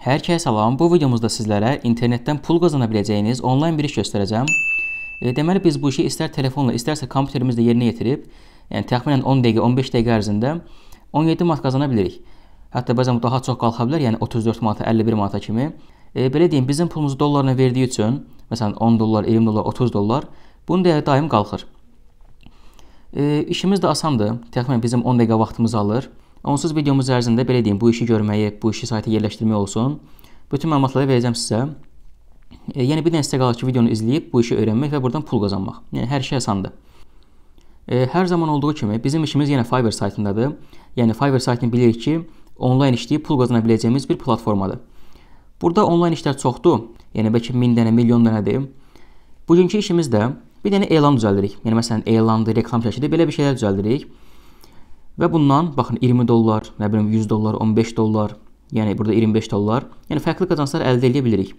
Hər kəsə salam. Bu videomuzda sizlərə internetdən pul qazana biləcəyiniz onlayn bir iş göstərəcəm. E, deməli biz bu işi istər telefonla, istərsə kompüterimizlə yerinə yetirib, yəni təxminən 10 dəqiqə, 15 dəqiqə ərzində 17 manat qazana bilərik. Hətta bəzən bu daha çox qalxa bilər, yəni 34 manata, 51 manata kimi. E, belə deyim, bizim pulumuzu dollarla verdiyi üçün, məsələn 10 dollar, 20 dollar, 30 dollar, bunun dəyəri daim qalxır. E, işimiz də asandır. Təxminən bizim 10 dəqiqə vaxtımızı alır. Onsuz videomuz ərzində belə deyim, bu işi görməyi, bu işi sayta yerləşdirmək olsun. Bütün məlumatları verəcəm sizə. E, yəni bir dənə sizə qalır ki, videonu izləyib bu işi öyrənmək və buradan pul qazanmaq. Yəni hər şey asandır. E, hər zaman olduğu kimi bizim işimiz yenə Fiverr saytındadır. Yəni Fiverr saytını bilirik ki, onlayn işləyib pul qazana biləcəyimiz bir platformadır. Burada onlayn işlər çoxdur. Yəni bəlkə 1000 dənə, milyon dənədir. Bugünkü işimizdə bir dənə elan düzəldirik. Yəni məsələn elandır, reklam çəkidir, belə bir şeylər düzəldirik. Və bundan baxın 20 dollar, nə bilim 100 dollar, 15 dollar, yəni burada 25 dollar, yəni fərqli qazanclar əldə edə bilirik.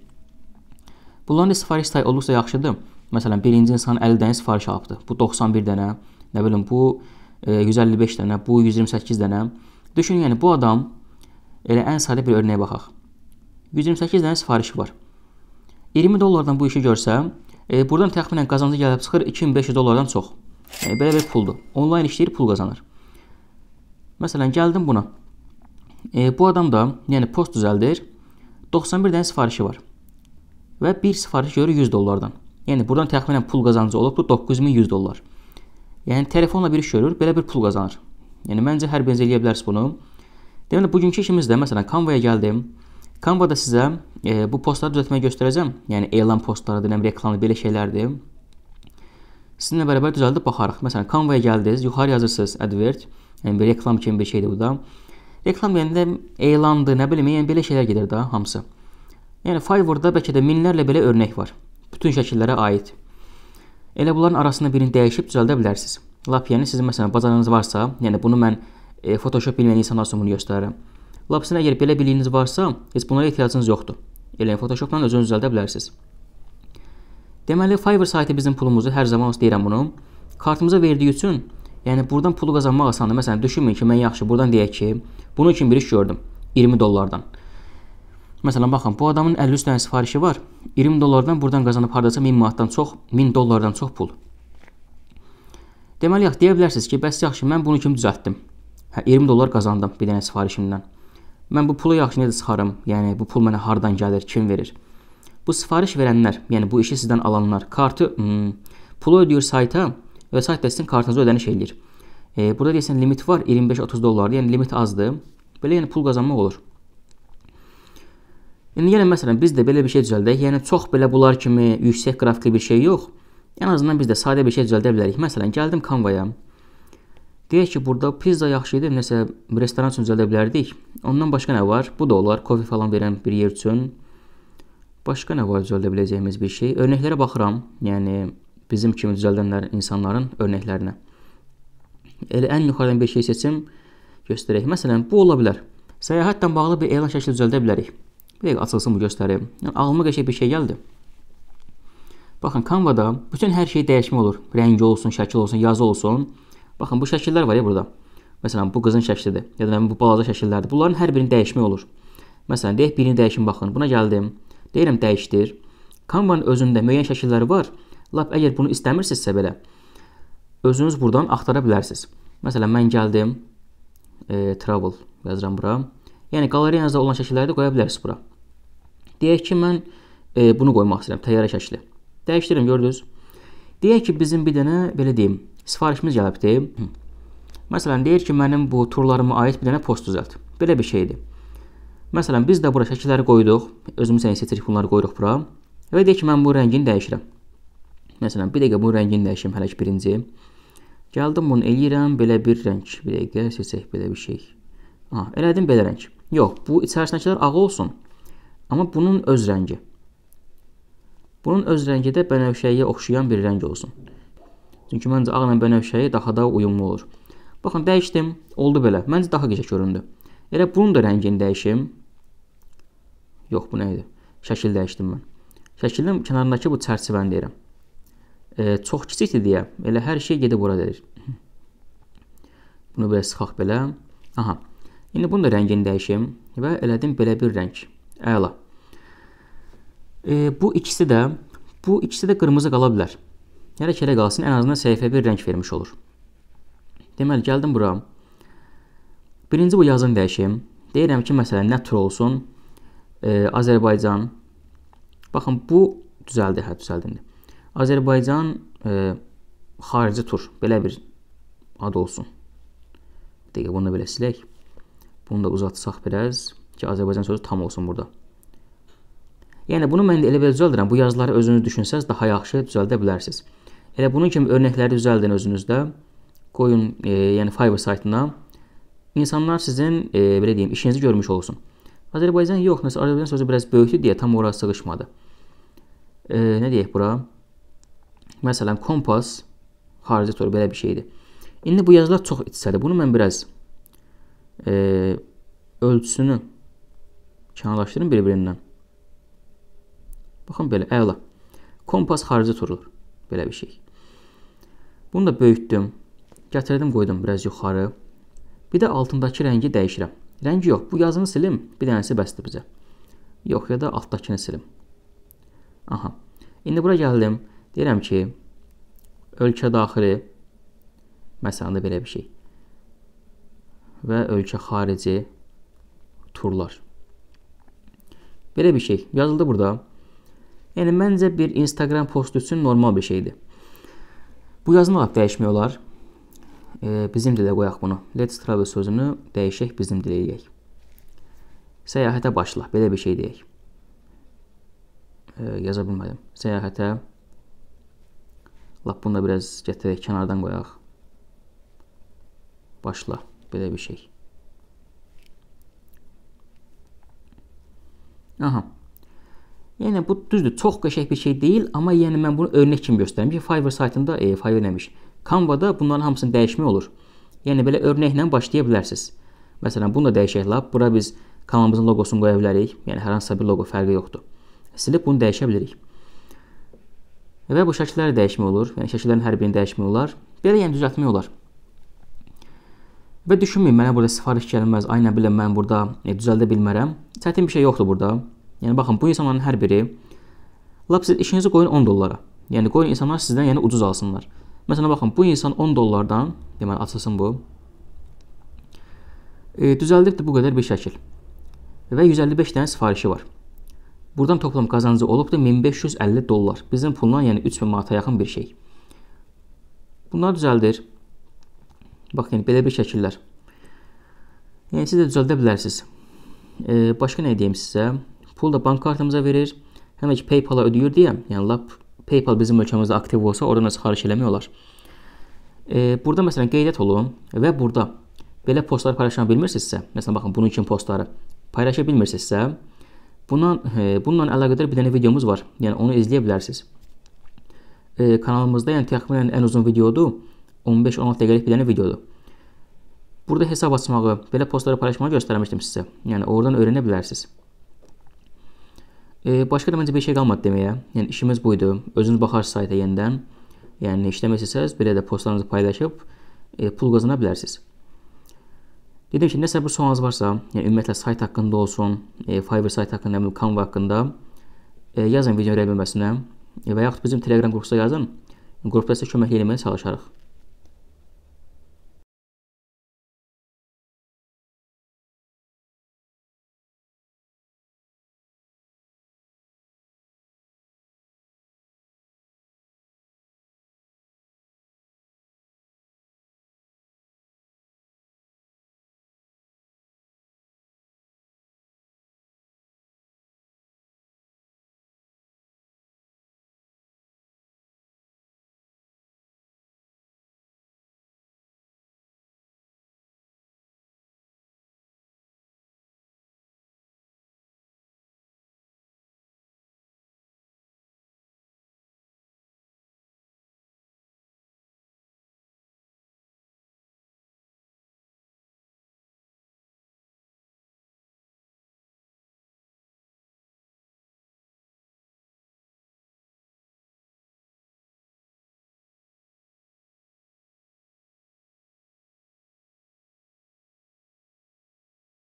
Bunların da sifariş sayı olduqca yaxşıdır. Məsələn, birinci insan 50 dənə sifariş alıbdı. Bu 91 dənə, nə bilim bu 155 e, dənə, bu 128 dənə. Düşünün, yəni bu adam elə ən sadə bir örnəyə baxaq. 128 dənə sifarişi var. 20 dollardan bu işi görsə, e, buradan təxminən qazancı gəlib çıxır 2500 dollardan çox. Yəni belə bir puldur. Onlayn işləyir, pul qazanır. Məsələn, gəldim buna. E, bu adam da, yəni post düzəldir. 91 dənə sifarişi var. Və bir sifariş görə 100 dollardan. Yəni buradan təxminən pul qazancı olubdur 9100 dollar. Yəni telefonla bir iş görür, belə bir pul qazanır. Yəni məncə hər biriniz eləyə bilərsiniz bunu. Deməli bugünkü işimizdə məsələn Canva-ya gəldim. Canva-da sizə e, bu postları düzəltməyi göstərəcəm. Yəni elan postları, deyilən reklamlı belə şeylərdir. Sizinlə bərabər düzəldib baxarıq. Məsələn Canva-ya gəldiniz, yuxarı yazırsınız advert. Yəni bir reklam kimi bir şeydir bu da. Reklam yəni elandır, nə bilim, yəni belə şeylər gedir də hamısı. Yəni Fiverr-da bəlkə də minlərlə belə örnək var. Bütün şəkillərə aid. Elə bunların arasında birini dəyişib düzəldə bilərsiniz. Lap yəni sizin məsələn bacarığınız varsa, yəni bunu mən e, Photoshop bilməyən insanlar üçün bunu göstərirəm. Lap sizin əgər belə biliyiniz varsa, heç bunlara ehtiyacınız yoxdur. Elə yəni, Photoshopla özünüz düzəldə bilərsiniz. Deməli Fiverr saytı bizim pulumuzu hər zaman deyirəm bunu. Kartımıza verdiyi üçün Yəni burdan pulu qazanmaq asandır. Məsələn, düşünməyin ki, mən yaxşı burdan deyək ki, bunun üçün bir iş gördüm 20 dollardan. Məsələn, baxın, bu adamın 53 dənə sifarişi var. 20 dollardan burdan qazanıb hardasa 1000 manatdan çox, 1000 dollardan çox pul. Deməli, yaxşı deyə bilərsiniz ki, bəs yaxşı, mən bunu kimi düzəltdim. Hə, 20 dollar qazandım bir dənə sifarişimdən. Mən bu pulu yaxşı necə çıxarım? Yəni bu pul mənə hardan gəlir, kim verir? Bu sifariş verənlər, yəni bu işi sizdən alanlar, kartı, hmm, pulu ödəyir sayta, və sayt da sizin kartınıza ödəniş eləyir. E, burada deyəsən limit var 25-30 dollardır, yəni limit azdır. Belə yəni pul qazanmaq olur. İndi yəni məsələn biz də belə bir şey düzəldək. Yəni çox belə bunlar kimi yüksək qrafikli bir şey yox. Yəni ən azından biz də sadə bir şey düzəldə bilərik. Məsələn, gəldim Canva-ya. Deyək ki, burada pizza yaxşı idi, nəsə restoran üçün düzəldə bilərdik. Ondan başqa nə var? Bu da olar, kofe falan verən bir yer üçün. Başqa nə var düzəldə biləcəyimiz bir şey? Örnəklərə baxıram. Yəni bizim kimi düzəldənlərin, insanların örnəklərinə. Elə ən yuxarıdan bir şey seçim göstərək. Məsələn, bu ola bilər. Səyahətlə bağlı bir elan şəkli düzəldə bilərik. Bir dəqiqə açılsın bu göstəri. Yəni ağlıma qəşəng bir şey gəldi. Baxın, Canva-da bütün hər şey dəyişmə olur. Rəngi olsun, şəkil olsun, yazı olsun. Baxın, bu şəkillər var ya burada. Məsələn, bu qızın şəklidir. Ya da bu balaca şəkillərdir. Bunların hər birini dəyişmək olur. Məsələn, deyək birini dəyişin baxın. Buna gəldim. Deyirəm dəyişdir. Canva-nın özündə müəyyən şəkilləri var. Lap əgər bunu istəmirsinizsə belə özünüz burdan axtara bilərsiniz. Məsələn, mən gəldim e, travel yazıram bura. Yəni qaleriyanızda olan şəkilləri də qoya bilərsiniz bura. Deyək ki, mən e, bunu qoymaq istəyirəm, təyyarə şəkli. Dəyişdirim, gördünüz? Deyək ki, bizim bir dənə belə deyim, sifarişimiz gəlibdir. Məsələn, deyir ki, mənim bu turlarıma aid bir dənə post düzəlt. Belə bir şeydir. Məsələn, biz də bura şəkilləri qoyduq, özümüz rəng seçirik, bunları qoyuruq bura. Və deyək ki, mən bu rəngini dəyişirəm. Məsələn, bir dəqiqə bunun rəngini dəyişim hələ ki birinci. Gəldim bunu eləyirəm, belə bir rəng. Bir dəqiqə seçək belə bir şey. Aha, elədim belə rəng. Yox, bu içərisindəkilər ağı olsun. Amma bunun öz rəngi. Bunun öz rəngi də bənövşəyə oxşayan bir rəng olsun. Çünki məncə ağla bənövşəyi daha da uyumlu olur. Baxın, dəyişdim, oldu belə. Məncə daha gözəl göründü. Elə bunun da rəngini dəyişim. Yox, bu nə idi? Şəkil dəyişdim mən. Şəklin kənarındakı bu çərçivəni deyirəm e, çox kiçikdir deyə elə hər şey gedib ora gəlir. Bunu belə sıxaq belə. Aha. İndi bunun da rəngini dəyişim və elədim belə bir rəng. Əla. E, bu ikisi də bu ikisi də qırmızı qala bilər. Hələ ki elə qalsın, ən azından səhifəyə bir rəng vermiş olur. Deməli, gəldim bura. Birinci bu yazını dəyişim. Deyirəm ki, məsələn, nə tür olsun? E, Azərbaycan. Baxın, bu düzəldi, hə, düzəldi indi. Azərbaycan e, xarici tur belə bir ad olsun. Bir dəqiqə bunu da belə silək. Bunu da uzatsaq biraz ki, Azərbaycan sözü tam olsun burada. Yəni bunu mən elə belə düzəldirəm. Bu yazıları özünüz düşünsəz daha yaxşı düzəldə bilərsiniz. Elə bunun kimi örnəkləri düzəldin özünüzdə. Qoyun, e, yəni Fiverr saytına. İnsanlar sizin e, belə deyim, işinizi görmüş olsun. Azərbaycan yox, nəsə Azərbaycan sözü biraz böyükdür deyə tam ora sığışmadı. E, nə deyək bura? Məsələn, kompas, xarici toru belə bir şeydir. İndi bu yazılar çox içsədir. Bunu mən biraz e, ölçüsünü kənarlaşdırın bir-birindən. Baxın belə, əla. Kompas xarici turulur. Belə bir şey. Bunu da böyütdüm. Gətirdim, qoydum biraz yuxarı. Bir də altındakı rəngi dəyişirəm. Rəngi yox, bu yazını silim, bir dənəsi bəsdir bizə. Yox, ya da altdakını silim. Aha. İndi bura gəldim. Deyirəm ki, ölkə daxili məsələn də belə bir şey və ölkə xarici turlar. Belə bir şey yazıldı burada. Yəni məncə bir Instagram postu üçün normal bir şeydir. Bu yazını lap dəyişmək olar. E, bizim dilə qoyaq bunu. Let's travel sözünü dəyişək, bizim dilə yeyək. Səyahətə başla, belə bir şey deyək. E, yaza bilmədim. Səyahətə başla Lap bunu da biraz gətirək, kənardan qoyaq. Başla, belə bir şey. Aha. Yəni bu düzdür, çox qəşəng bir şey deyil, amma yəni mən bunu örnək kimi göstərim ki, Fiverr saytında, e, Fiverr nəmiş, Canva-da bunların hamısını dəyişmək olur. Yəni belə örnəklə başlaya bilərsiniz. Məsələn, bunu da dəyişək lap. Bura biz kanalımızın loqosunu qoya bilərik. Yəni hər hansısa bir loqo fərqi yoxdur. Silib bunu dəyişə bilirik. Və bu şəkillər dəyişmək olur. Yəni şəkillərin hər birini dəyişmək olar. Belə yəni düzəltmək olar. Və düşünməyin, mənə burada sifariş gəlməz, ay nə biləm mən burada e, düzəldə bilmərəm. Çətin bir şey yoxdur burada. Yəni baxın, bu insanların hər biri lap siz işinizi qoyun 10 dollara. Yəni qoyun insanlar sizdən yəni ucuz alsınlar. Məsələn baxın, bu insan 10 dollardan, deməli açılsın bu. E, düzəldibdi bu qədər bir şəkil. Və 155 dənə sifarişi var. Buradan toplam qazancı olubdur 1550 dollar. Bizim puldan yəni 3000 manata yaxın bir şey. Bunlar düzəldir. Bax, yəni belə bir şəkillər. Yəni siz də düzəldə bilərsiniz. E, başqa nə deyim sizə? Pul da bank kartımıza verir. Həm də ki PayPal-a ödəyir deyə, yəni lap PayPal bizim ölkəmizdə aktiv olsa, oradan da çıxarış eləmək olar. E, burada məsələn qeyd olun və burada belə postları paylaşa bilmirsinizsə, məsələn baxın bunun kimi postları paylaşa bilmirsinizsə, Bundan, e, bununla əlaqədar bir dənə videomuz var. Yəni onu izləyə bilərsiniz. E, kanalımızda yəni təxminən ən uzun videodur. 15-16 dəqiqəlik bir dənə videodur. Burada hesab açmağı, belə postları paylaşmağı göstərmişdim sizə. Yəni oradan öyrənə bilərsiniz. E, başqa da məncə bir şey qalmadı deməyə. Yəni işimiz buydu. Özünüz baxarsınız sayta yenidən. Yəni işləməsəniz belə də postlarınızı paylaşıb e, pul qazana bilərsiniz. Dedim ki, nəsə bir sualınız varsa, yəni ümumiyyətlə sayt haqqında olsun, e, Fiverr sayt haqqında, nə bilim, Canva haqqında e, yazın video rəhbərməsinə e, və yaxud bizim Telegram qrupuna yazın. Qrupda sizə kömək etməyə çalışarıq.